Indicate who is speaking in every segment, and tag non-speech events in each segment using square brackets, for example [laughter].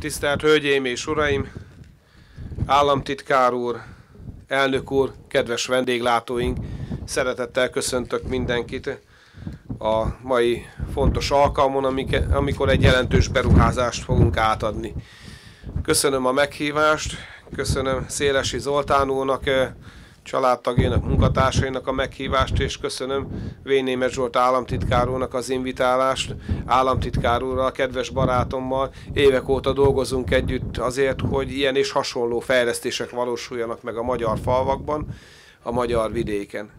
Speaker 1: Tisztelt Hölgyeim és Uraim, államtitkár úr, elnök úr, kedves vendéglátóink, szeretettel köszöntök mindenkit a mai fontos alkalmon, amikor egy jelentős beruházást fogunk átadni. Köszönöm a meghívást, köszönöm Szélesi Zoltán úrnak, eh, családtagjainak, munkatársainak a meghívást, és köszönöm Vénémet Zsolt államtitkárónak az invitálást, államtitkárúra, a kedves barátommal. Évek óta dolgozunk együtt azért, hogy ilyen és hasonló fejlesztések valósuljanak meg a magyar falvakban, a magyar vidéken.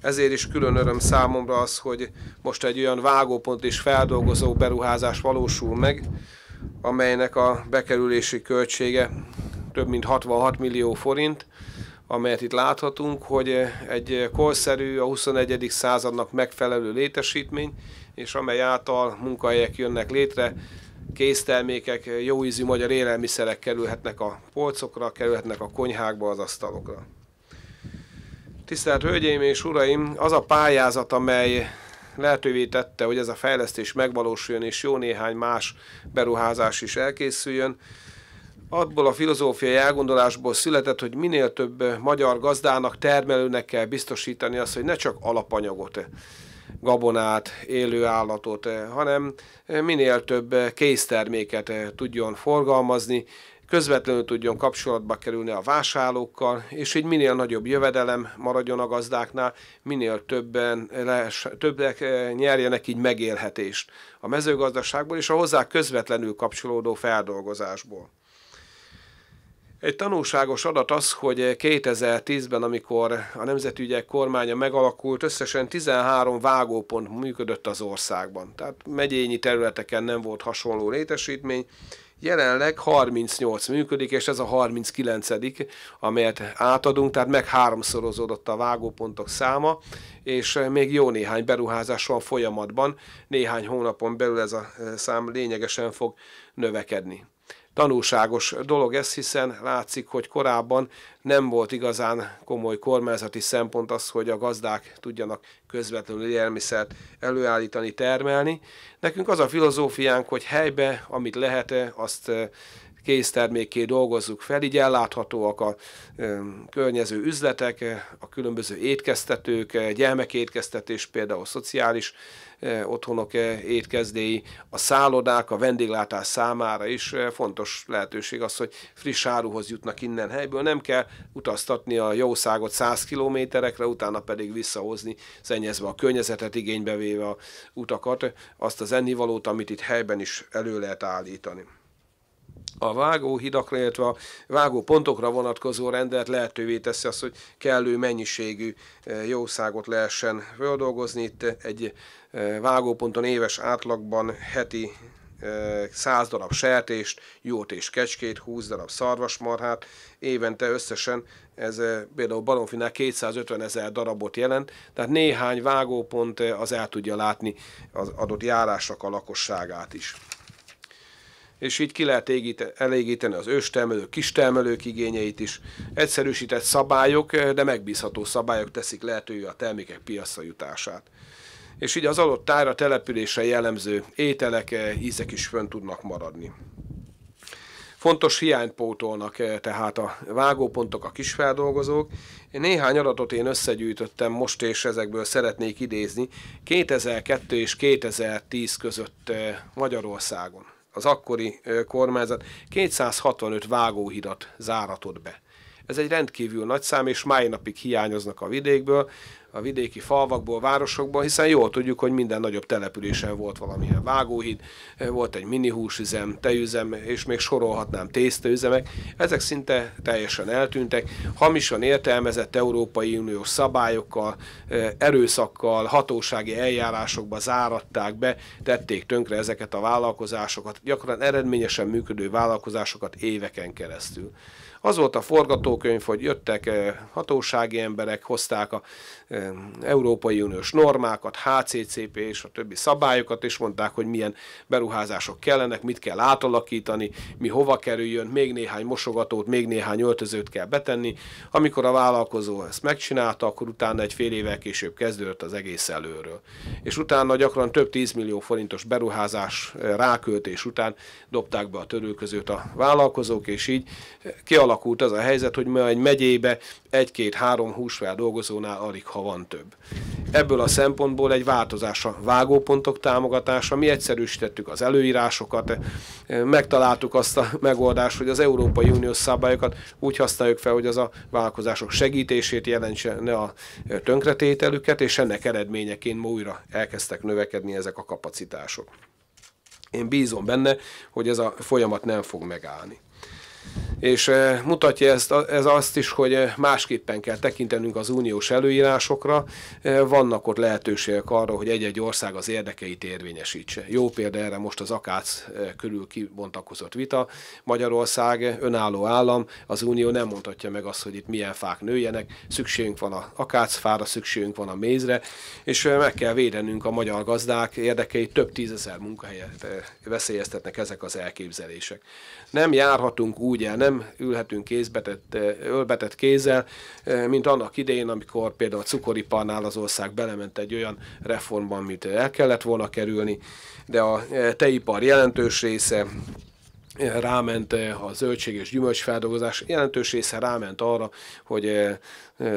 Speaker 1: Ezért is külön öröm számomra az, hogy most egy olyan vágópont és feldolgozó beruházás valósul meg, amelynek a bekerülési költsége több mint 66 millió forint, amelyet itt láthatunk, hogy eh, egy eh, korszerű, a 21. századnak megfelelő létesítmény, és amely által munkahelyek jönnek létre, késztermékek, eh, jó ízű magyar élelmiszerek kerülhetnek a polcokra, kerülhetnek a konyhákba, az asztalokra. Tisztelt Hölgyeim és Uraim, az a pályázat, amely lehetővé tette, hogy ez a fejlesztés megvalósuljon, és jó néhány más beruházás is elkészüljön, abból a filozófiai elgondolásból született, hogy minél több magyar gazdának, termelőnek kell biztosítani azt, hogy ne csak alapanyagot, gabonát, élő állatot, hanem minél több készterméket tudjon forgalmazni, közvetlenül tudjon kapcsolatba kerülni a vásárlókkal, és így minél nagyobb jövedelem maradjon a gazdáknál, minél többen les, többek nyerjenek így megélhetést a mezőgazdaságból és a hozzá közvetlenül kapcsolódó feldolgozásból. Egy tanulságos adat az, hogy 2010-ben, amikor a Nemzetügyek kormánya megalakult, összesen 13 vágópont működött az országban. Tehát megyényi területeken nem volt hasonló létesítmény. Jelenleg 38 működik, és ez a 39 amelyet átadunk, tehát meg háromszorozódott a vágópontok száma, és még jó néhány beruházás van folyamatban. Néhány hónapon belül ez a szám lényegesen fog növekedni tanulságos dolog ez, hiszen látszik, hogy korábban nem volt igazán komoly kormányzati szempont az, hogy a gazdák tudjanak közvetlenül élelmiszert előállítani, termelni. Nekünk az a filozófiánk, hogy helybe, amit lehet, azt eh, késztermékké dolgozzuk fel, így elláthatóak a eh, környező üzletek, eh, a különböző étkeztetők, gyermekétkeztetés például szociális otthonok, étkezdéi, a szállodák, a vendéglátás számára is fontos lehetőség az, hogy friss áruhoz jutnak innen helyből, nem kell utaztatni a jószágot 100 kilométerekre, utána pedig visszahozni, szennyezve a környezetet, igénybe véve a utakat, azt az ennivalót, amit itt helyben is elő lehet állítani a vágóhidakra, illetve a vágópontokra vonatkozó rendelet lehetővé teszi azt, hogy kellő mennyiségű e, jószágot lehessen földolgozni. Itt egy e, vágóponton éves átlagban heti 100 e, darab sertést, jót és kecskét, 20 darab szarvasmarhát, évente összesen ez például Balonfinál 250 ezer darabot jelent, tehát néhány vágópont az el tudja látni az adott járásnak a lakosságát is és így ki lehet elégíteni az őstermelők, kistermelők igényeit is. Egyszerűsített szabályok, de megbízható szabályok teszik lehetővé a termékek piacra jutását. És így az adott tájra településre jellemző ételek, eh, ízek is fönn tudnak maradni. Fontos hiányt pótolnak eh, tehát a vágópontok, a kisfeldolgozók. Néhány adatot én összegyűjtöttem most, és ezekből szeretnék idézni 2002 és 2010 között eh, Magyarországon az akkori kormányzat 265 vágóhidat záratott be. Ez egy rendkívül nagy szám, és mai napig hiányoznak a vidékből, a vidéki falvakból, városokból, hiszen jól tudjuk, hogy minden nagyobb településen volt valamilyen vágóhíd, volt egy mini húsüzem, tejüzem, és még sorolhatnám tésztőüzemek. Ezek szinte teljesen eltűntek, hamisan értelmezett Európai Uniós szabályokkal, e, erőszakkal, hatósági eljárásokba záratták be, tették tönkre ezeket a vállalkozásokat, gyakran eredményesen működő vállalkozásokat éveken keresztül. Az volt a forgatókönyv, hogy jöttek eh, hatósági emberek, hozták a eh, Európai Uniós normákat, HCCP és a többi szabályokat, és mondták, hogy milyen beruházások kellenek, mit kell átalakítani, mi hova kerüljön, még néhány mosogatót, még néhány öltözőt kell betenni. Amikor a vállalkozó ezt megcsinálta, akkor utána egy fél évvel később kezdődött az egész előről. És utána gyakran több 10 millió forintos beruházás eh, ráköltés után dobták be a törőközőt a vállalkozók, és így kialakult alakult az a helyzet, hogy ma egy megyébe egy-két-három húsfel dolgozónál alig ha van több. Ebből a szempontból egy változás a vágópontok támogatása, mi egyszerűsítettük az előírásokat, megtaláltuk azt a megoldást, hogy az Európai Uniós szabályokat úgy használjuk fel, hogy az a vállalkozások segítését jelentse ne a tönkretételüket, és ennek eredményeként ma újra elkezdtek növekedni ezek a kapacitások. Én bízom benne, hogy ez a folyamat nem fog megállni és eh, mutatja ezt, ez azt is, hogy eh, másképpen kell tekintenünk az uniós előírásokra, eh, vannak ott lehetőségek arra, hogy egy-egy ország az érdekeit érvényesítse. Jó példa erre most az akác körül kibontakozott vita. Magyarország önálló állam, az unió nem mondhatja meg azt, hogy itt milyen fák nőjenek, szükségünk van a akácfára, szükségünk van a mézre, és meg kell védenünk a magyar gazdák érdekeit, több tízezer munkahelyet veszélyeztetnek ezek az elképzelések. Nem járhatunk úgy el, nem nem ülhetünk kézbetett, ölbetett kézzel, mint annak idején, amikor például a cukoriparnál az ország belement egy olyan reformban, amit el kellett volna kerülni, de a teipar jelentős része ráment a zöldség és gyümölcsfeldolgozás, jelentős része ráment arra, hogy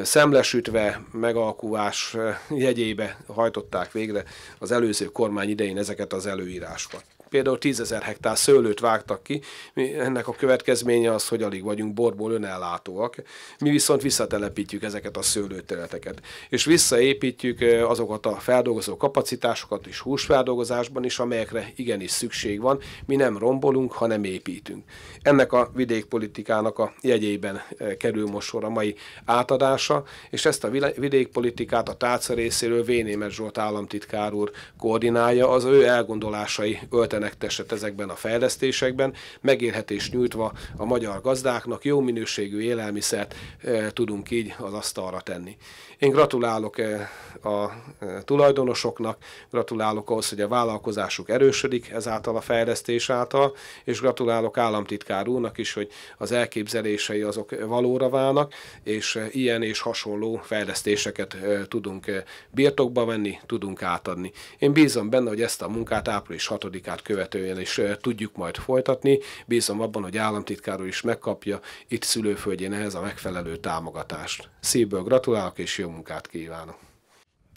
Speaker 1: szemlesütve, megalkuvás jegyébe hajtották végre az előző kormány idején ezeket az előírásokat például 10 ezer hektár szőlőt vágtak ki, mi, ennek a következménye az, hogy alig vagyunk borból önellátóak. Mi viszont visszatelepítjük ezeket a szőlőterületeket, és visszaépítjük eh, azokat a feldolgozó kapacitásokat is húsfeldolgozásban is, amelyekre igenis szükség van. Mi nem rombolunk, hanem építünk. Ennek a vidékpolitikának a jegyében eh, kerül most sor a mai átadása, és ezt a vidékpolitikát a tárca részéről Vénémet Zsolt államtitkár úr koordinálja, az ő elgondolásai öltenek tenekteset ezekben a fejlesztésekben, megélhetés nyújtva a magyar gazdáknak jó minőségű élelmiszert eh, tudunk így az asztalra tenni. Én gratulálok eh, a eh, tulajdonosoknak, gratulálok ahhoz, hogy a vállalkozásuk erősödik ezáltal a fejlesztés által, és gratulálok államtitkár úrnak is, hogy az elképzelései azok valóra válnak, és ilyen és hasonló fejlesztéseket tudunk birtokba venni, tudunk átadni. Én bízom benne, hogy ezt a munkát április 6-át követően is tudjuk majd folytatni. Bízom abban, hogy államtitkáró úr is megkapja itt szülőföldjén ehhez a megfelelő támogatást. Szívből gratulálok és jó munkát kívánok!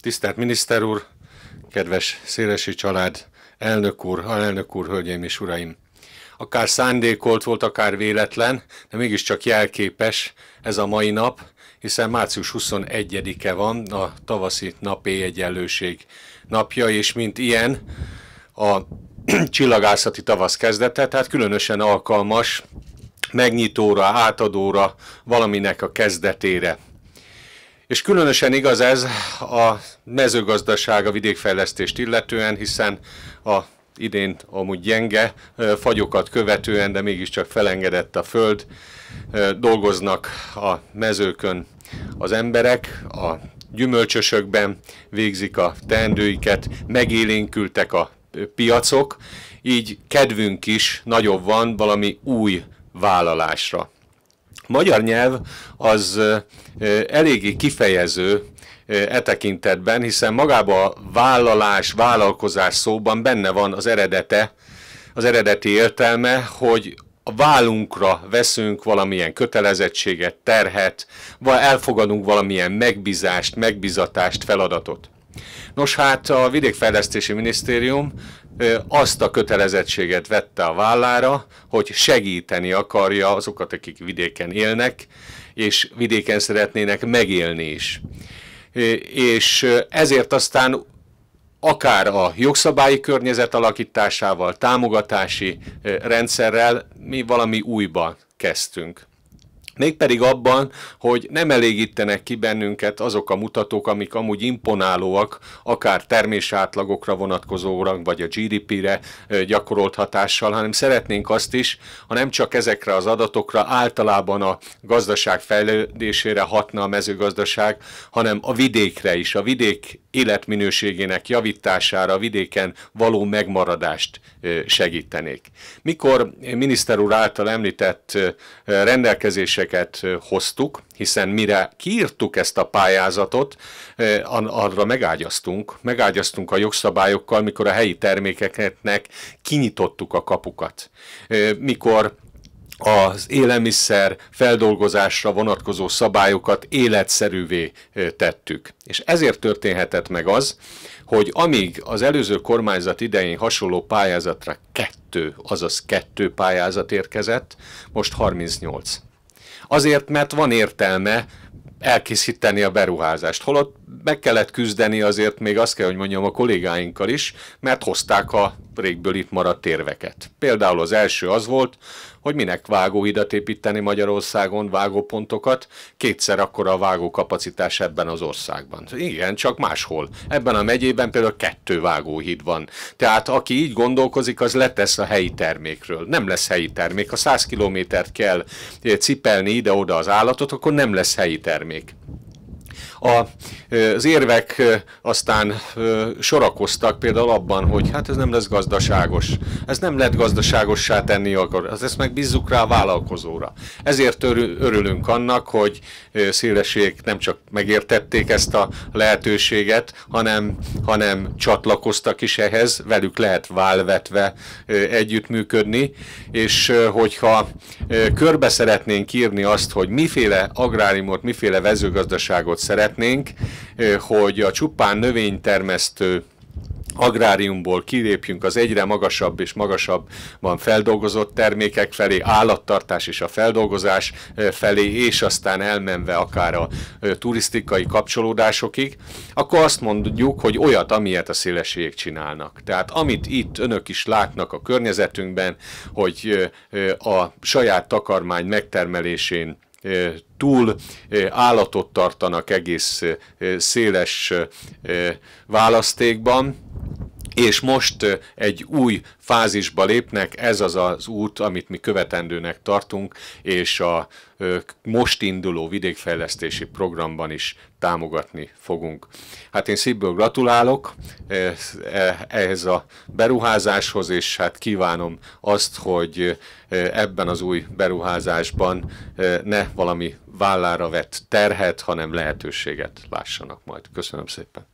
Speaker 2: Tisztelt miniszter úr, kedves szélesi család, elnök úr, a elnök úr, hölgyeim és uraim! Akár szándékolt volt, akár véletlen, de mégiscsak jelképes ez a mai nap, hiszen március 21-e van a tavaszi napéjegyenlőség napja, és mint ilyen a [clears throat] csillagászati tavasz kezdete, tehát különösen alkalmas megnyitóra, átadóra, valaminek a kezdetére. És különösen igaz ez a mezőgazdaság, a vidékfejlesztést illetően, hiszen a idén amúgy gyenge fagyokat követően, de mégiscsak felengedett a föld, dolgoznak a mezőkön az emberek, a gyümölcsösökben végzik a teendőiket, megélénkültek a piacok, így kedvünk is nagyobb van valami új vállalásra. Magyar nyelv az eléggé kifejező e tekintetben, hiszen magába a vállalás, vállalkozás szóban benne van az eredete, az eredeti értelme, hogy a vállunkra veszünk valamilyen kötelezettséget, terhet, vagy elfogadunk valamilyen megbízást, megbizatást, feladatot. Nos hát a Vidékfejlesztési Minisztérium azt a kötelezettséget vette a vállára, hogy segíteni akarja azokat, akik vidéken élnek, és vidéken szeretnének megélni is. És ezért aztán akár a jogszabályi környezet alakításával, támogatási rendszerrel mi valami újba kezdtünk. Mégpedig abban, hogy nem elégítenek ki bennünket azok a mutatók, amik amúgy imponálóak, akár termésátlagokra vonatkozóra, vagy a GDP-re gyakorolt hatással, hanem szeretnénk azt is, ha nem csak ezekre az adatokra általában a gazdaság fejlődésére hatna a mezőgazdaság, hanem a vidékre is, a vidék életminőségének javítására, a vidéken való megmaradást segítenék. Mikor miniszter úr által említett rendelkezések döntéseket hoztuk, hiszen mire kiírtuk ezt a pályázatot, arra megágyaztunk. Megágyaztunk a jogszabályokkal, mikor a helyi termékeknek kinyitottuk a kapukat. Mikor az élelmiszer feldolgozásra vonatkozó szabályokat életszerűvé tettük. És ezért történhetett meg az, hogy amíg az előző kormányzat idején hasonló pályázatra kettő, azaz kettő pályázat érkezett, most 38 azért, mert van értelme elkészíteni a beruházást. Holott meg kellett küzdeni azért még azt kell, hogy mondjam a kollégáinkkal is, mert hozták a régből itt maradt érveket. Például az első az volt, hogy minek vágóhidat építeni Magyarországon, vágópontokat, kétszer akkora a vágókapacitás ebben az országban. Igen, csak máshol. Ebben a megyében például kettő vágóhíd van. Tehát aki így gondolkozik, az letesz a helyi termékről. Nem lesz helyi termék. Ha 100 kilométert kell cipelni ide-oda az állatot, akkor nem lesz helyi termék. A, az érvek aztán sorakoztak például abban, hogy hát ez nem lesz gazdaságos, ez nem lehet gazdaságossá tenni, akar, hát ezt meg bízzuk rá a vállalkozóra. Ezért örülünk annak, hogy szélesség nem csak megértették ezt a lehetőséget, hanem, hanem csatlakoztak is ehhez, velük lehet válvetve együttműködni, és hogyha körbe szeretnénk írni azt, hogy miféle agráriumot, miféle vezőgazdaságot szeret, szeretnénk, hogy a csupán növénytermesztő agráriumból kilépjünk az egyre magasabb és magasabban feldolgozott termékek felé, állattartás és a feldolgozás felé, és aztán elmenve akár a turisztikai kapcsolódásokig, akkor azt mondjuk, hogy olyat, amilyet a szélességek csinálnak. Tehát amit itt önök is látnak a környezetünkben, hogy a saját takarmány megtermelésén túl állatot tartanak egész széles választékban, és most egy új fázisba lépnek, ez az az út, amit mi követendőnek tartunk, és a most induló vidékfejlesztési programban is támogatni fogunk. Hát én szívből gratulálok e, ehhez a beruházáshoz, és hát kívánom azt, hogy ebben az új beruházásban ne valami vállára vett terhet, hanem lehetőséget lássanak majd. Köszönöm szépen!